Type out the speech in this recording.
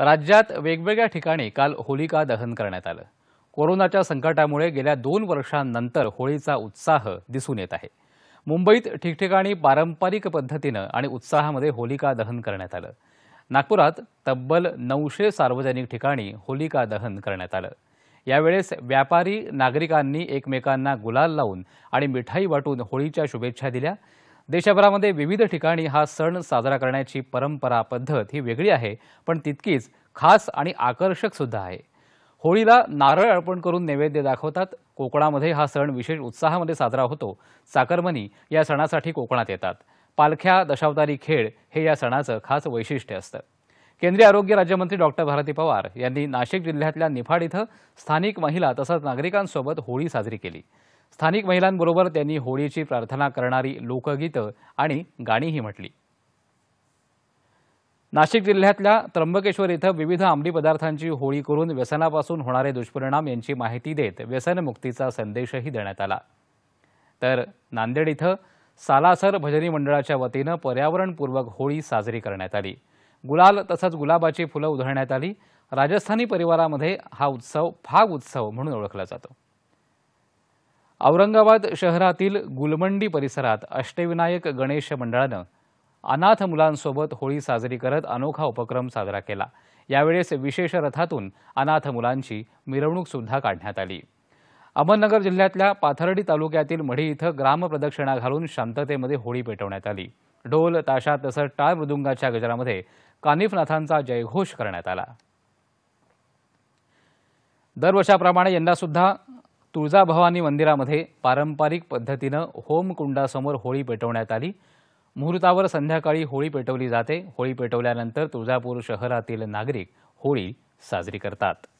राज्यात वेगवेगळ्या ठिकाणी काल होलिका दहन करण्यात आलं कोरोनाच्या संकटामुळे गेल्या दोन वर्षांनंतर होळीचा उत्साह दिसून येत आहे मुंबईत ठिकठिकाणी पारंपरिक पद्धतीनं आणि उत्साहामध्ये होलिका दहन करण्यात आलं नागपुरात तब्बल नऊशे सार्वजनिक ठिकाणी होलिका दहन करण्यात आलं यावेळेस व्यापारी नागरिकांनी एकमेकांना गुलाल लावून आणि मिठाई वाटून होळीच्या शुभेच्छा दिल्या देशभरामध्ये विविध ठिकाणी हा सण साजरा करण्याची परंपरा पद्धत ही वेगळी आहे पण तितकीच खास आणि आकर्षक सुद्धा आहे होळीला नारळ अर्पण करून नैवेद्य दाखवतात कोकणामध्ये हा सण विशेष उत्साहामध्ये साजरा होतो चाकरमनी या सणासाठी कोकणात येतात पालख्या दशावतारी खेळ हे या सणाचं खास वैशिष्ट्य असतं केंद्रीय आरोग्य राज्यमंत्री डॉक्टर भारती पवार यांनी नाशिक जिल्ह्यातल्या निफाड इथं स्थानिक महिला तसंच नागरिकांसोबत होळी साजरी केली स्थानिक महिलांबरोबर त्यांनी होळीची प्रार्थना करणारी लोकगीतं आणि गाणीही म्हटली नाशिक जिल्ह्यातल्या त्र्यंबकेश्वर इथं विविध आंबली पदार्थांची होळी करून व्यसनापासून होणारे दुष्परिणाम यांची माहिती देत व्यसनमुक्तीचा संदेशही देण्यात आला तर नांदेड इथं सालासर भजनी मंडळाच्या वतीनं पर्यावरणपूर्वक होळी साजरी करण्यात आली गुलाल तसंच गुलाबाची फुलं उधळण्यात आली राजस्थानी परिवारामध्ये हा उत्सव फाग उत्सव म्हणून ओळखला जातो औरंगाबाद शहरातील गुलमंडी परिसरात अष्टविनायक गणेश मंडळानं अनाथ मुलांसोबत होळी साजरी करत अनोखा उपक्रम साजरा केला यावेळेस विशेष रथातून अनाथ मुलांची मिरवणूक सुद्धा काढण्यात आली अहमदनगर जिल्ह्यातल्या पाथर्डी तालुक्यातील मढी इथं ग्रामप्रदक्षिणा घालून शांततेमध्ये होळी पेटवण्यात आली ढोल ताशा तसंच टाळ मृदुंगाच्या गजरामध्ये कानिफनाथांचा जयघोष करण्यात आला दरवर्षाप्रमाणे सुद्धा तुळजाभवानी मंदिरामध्ये पारंपरिक पद्धतीनं होमकुंडासमोर होळी पेटवण्यात आली मुहूर्तावर संध्याकाळी होळी पेटवली जाते होळी पेटवल्यानंतर तुळजापूर शहरातील नागरिक होळी साजरी करतात